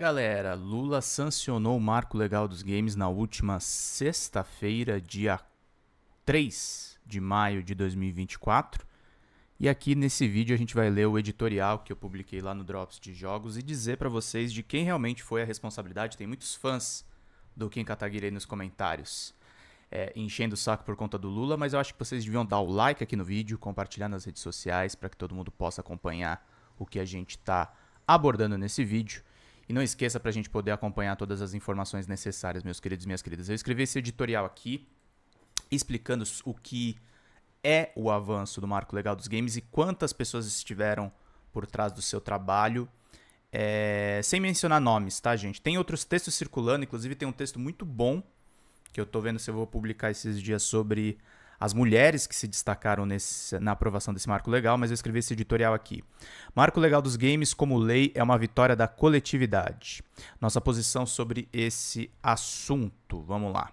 galera, Lula sancionou o marco legal dos games na última sexta-feira, dia 3 de maio de 2024. E aqui nesse vídeo a gente vai ler o editorial que eu publiquei lá no Drops de Jogos e dizer para vocês de quem realmente foi a responsabilidade. Tem muitos fãs do Kim Kataguiri aí nos comentários. É, enchendo o saco por conta do Lula, mas eu acho que vocês deviam dar o like aqui no vídeo, compartilhar nas redes sociais para que todo mundo possa acompanhar o que a gente está abordando nesse vídeo. E não esqueça para a gente poder acompanhar todas as informações necessárias, meus queridos e minhas queridas. Eu escrevi esse editorial aqui explicando o que é o avanço do marco legal dos games e quantas pessoas estiveram por trás do seu trabalho. É... sem mencionar nomes, tá, gente? Tem outros textos circulando, inclusive tem um texto muito bom que eu tô vendo se eu vou publicar esses dias sobre as mulheres que se destacaram nesse, na aprovação desse marco legal, mas eu escrevi esse editorial aqui. Marco legal dos games como lei é uma vitória da coletividade. Nossa posição sobre esse assunto. Vamos lá.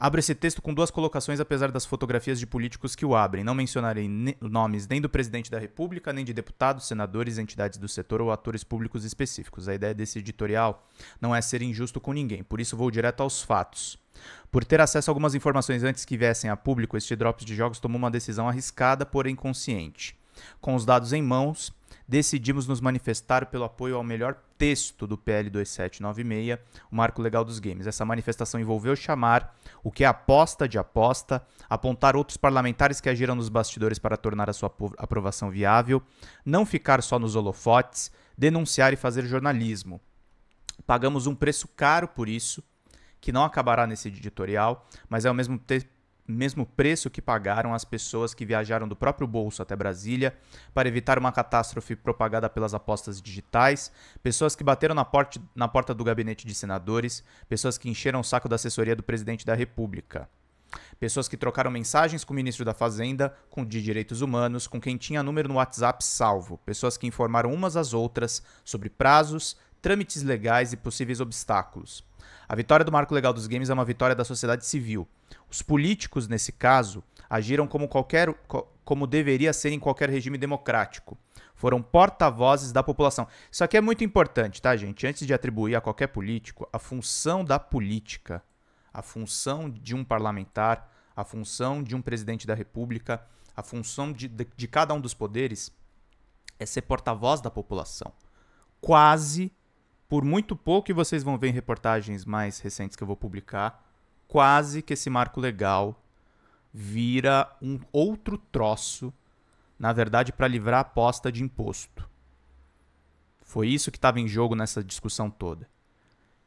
Abro esse texto com duas colocações, apesar das fotografias de políticos que o abrem. Não mencionarei nomes nem do presidente da República, nem de deputados, senadores, entidades do setor ou atores públicos específicos. A ideia desse editorial não é ser injusto com ninguém, por isso vou direto aos fatos. Por ter acesso a algumas informações antes que viessem a público, este Drops de Jogos tomou uma decisão arriscada, porém consciente. Com os dados em mãos, decidimos nos manifestar pelo apoio ao melhor texto do PL 2796, o marco legal dos games. Essa manifestação envolveu chamar o que é aposta de aposta, apontar outros parlamentares que agiram nos bastidores para tornar a sua aprovação viável, não ficar só nos holofotes, denunciar e fazer jornalismo. Pagamos um preço caro por isso que não acabará nesse editorial, mas é o mesmo, mesmo preço que pagaram as pessoas que viajaram do próprio bolso até Brasília para evitar uma catástrofe propagada pelas apostas digitais, pessoas que bateram na, porte, na porta do gabinete de senadores, pessoas que encheram o saco da assessoria do presidente da República. Pessoas que trocaram mensagens com o ministro da Fazenda, com o de Direitos Humanos, com quem tinha número no WhatsApp salvo. Pessoas que informaram umas às outras sobre prazos, trâmites legais e possíveis obstáculos. A vitória do marco legal dos games é uma vitória da sociedade civil. Os políticos, nesse caso, agiram como, qualquer, como deveria ser em qualquer regime democrático. Foram porta-vozes da população. Isso aqui é muito importante, tá, gente? Antes de atribuir a qualquer político, a função da política, a função de um parlamentar, a função de um presidente da república, a função de, de, de cada um dos poderes é ser porta-voz da população. Quase por muito pouco, e vocês vão ver em reportagens mais recentes que eu vou publicar, quase que esse marco legal vira um outro troço, na verdade, para livrar a aposta de imposto. Foi isso que estava em jogo nessa discussão toda.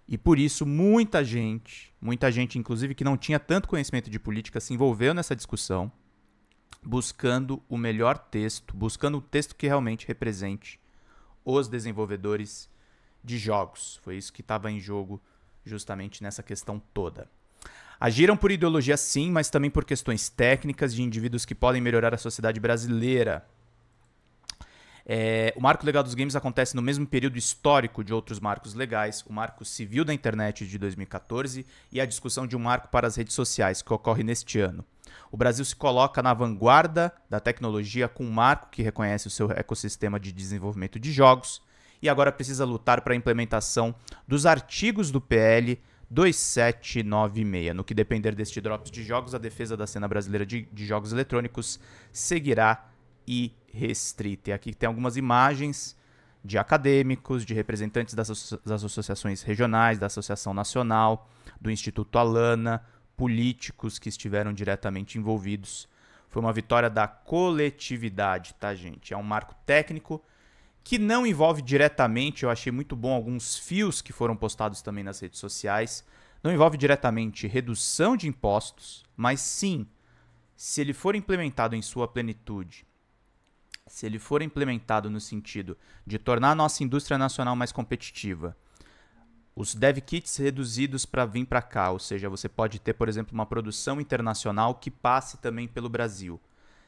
E por isso, muita gente, muita gente, inclusive, que não tinha tanto conhecimento de política, se envolveu nessa discussão, buscando o melhor texto, buscando o texto que realmente represente os desenvolvedores de jogos. Foi isso que estava em jogo justamente nessa questão toda. Agiram por ideologia sim, mas também por questões técnicas de indivíduos que podem melhorar a sociedade brasileira. É, o marco legal dos games acontece no mesmo período histórico de outros marcos legais, o marco civil da internet de 2014 e a discussão de um marco para as redes sociais, que ocorre neste ano. O Brasil se coloca na vanguarda da tecnologia com um marco que reconhece o seu ecossistema de desenvolvimento de jogos, e agora precisa lutar para a implementação dos artigos do PL 2796. No que depender deste drops de jogos, a defesa da cena brasileira de, de jogos eletrônicos seguirá irrestrita. E aqui tem algumas imagens de acadêmicos, de representantes das, das associações regionais, da Associação Nacional, do Instituto Alana, políticos que estiveram diretamente envolvidos. Foi uma vitória da coletividade, tá, gente? É um marco técnico que não envolve diretamente, eu achei muito bom alguns fios que foram postados também nas redes sociais. Não envolve diretamente redução de impostos, mas sim, se ele for implementado em sua plenitude, se ele for implementado no sentido de tornar a nossa indústria nacional mais competitiva, os dev kits reduzidos para vir para cá, ou seja, você pode ter, por exemplo, uma produção internacional que passe também pelo Brasil.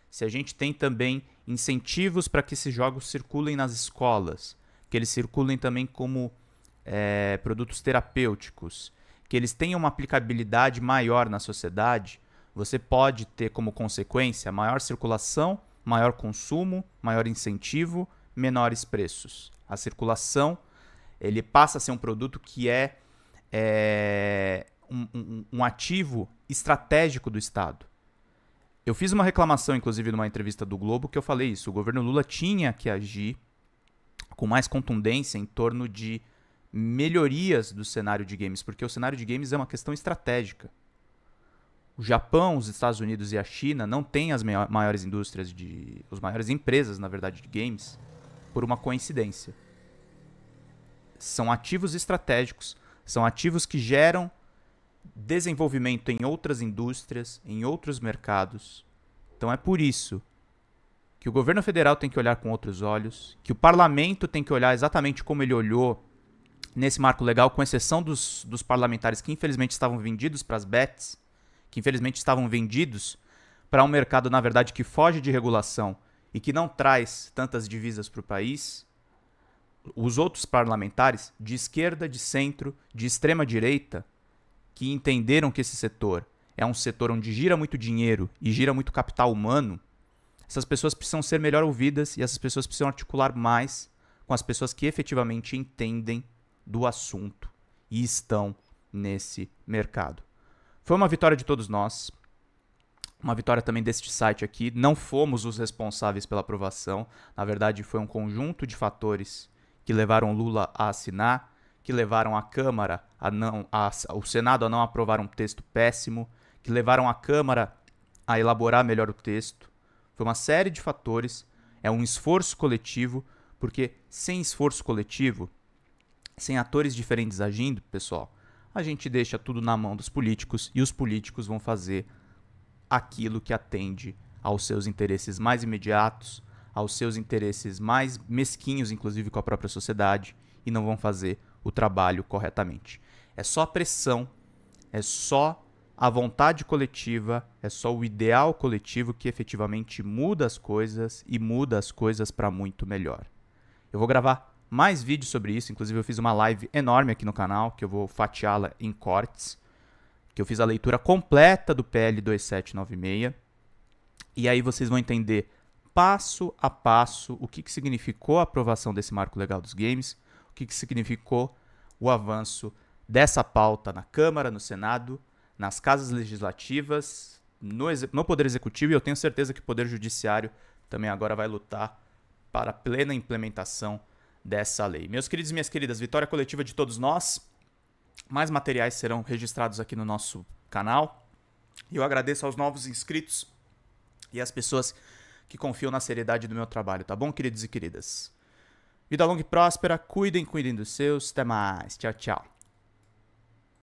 Se a gente tem também incentivos para que esses jogos circulem nas escolas, que eles circulem também como é, produtos terapêuticos, que eles tenham uma aplicabilidade maior na sociedade, você pode ter como consequência maior circulação, maior consumo, maior incentivo, menores preços. A circulação ele passa a ser um produto que é, é um, um, um ativo estratégico do Estado. Eu fiz uma reclamação, inclusive, numa entrevista do Globo, que eu falei isso. O governo Lula tinha que agir com mais contundência em torno de melhorias do cenário de games, porque o cenário de games é uma questão estratégica. O Japão, os Estados Unidos e a China não têm as maiores indústrias de. as maiores empresas, na verdade, de games, por uma coincidência. São ativos estratégicos, são ativos que geram desenvolvimento em outras indústrias, em outros mercados. Então é por isso que o governo federal tem que olhar com outros olhos, que o parlamento tem que olhar exatamente como ele olhou nesse marco legal, com exceção dos, dos parlamentares que infelizmente estavam vendidos para as bets, que infelizmente estavam vendidos para um mercado, na verdade, que foge de regulação e que não traz tantas divisas para o país. Os outros parlamentares, de esquerda, de centro, de extrema direita, que entenderam que esse setor é um setor onde gira muito dinheiro e gira muito capital humano, essas pessoas precisam ser melhor ouvidas e essas pessoas precisam articular mais com as pessoas que efetivamente entendem do assunto e estão nesse mercado. Foi uma vitória de todos nós, uma vitória também deste site aqui. Não fomos os responsáveis pela aprovação, na verdade, foi um conjunto de fatores que levaram Lula a assinar que levaram a Câmara a não, a, o Senado a não aprovar um texto péssimo, que levaram a Câmara a elaborar melhor o texto. Foi uma série de fatores, é um esforço coletivo, porque sem esforço coletivo, sem atores diferentes agindo, pessoal, a gente deixa tudo na mão dos políticos e os políticos vão fazer aquilo que atende aos seus interesses mais imediatos, aos seus interesses mais mesquinhos, inclusive com a própria sociedade, e não vão fazer o trabalho corretamente. É só pressão, é só a vontade coletiva, é só o ideal coletivo que efetivamente muda as coisas e muda as coisas para muito melhor. Eu vou gravar mais vídeos sobre isso, inclusive eu fiz uma live enorme aqui no canal que eu vou fatiá-la em cortes, que eu fiz a leitura completa do PL 2796. E aí vocês vão entender passo a passo o que, que significou a aprovação desse marco legal dos games, o que, que significou o avanço dessa pauta na Câmara, no Senado, nas casas legislativas, no, no, Poder Executivo e eu tenho certeza que o Poder Judiciário também agora vai lutar para a plena implementação dessa lei. Meus queridos e minhas queridas, vitória coletiva de todos nós. Mais materiais serão registrados aqui no nosso canal. E eu agradeço aos novos inscritos e às pessoas que confiam na seriedade do meu trabalho, tá bom, queridos e queridas? Vida longa e próspera, cuidem, cuidem dos seus. Até mais. Tchau, tchau.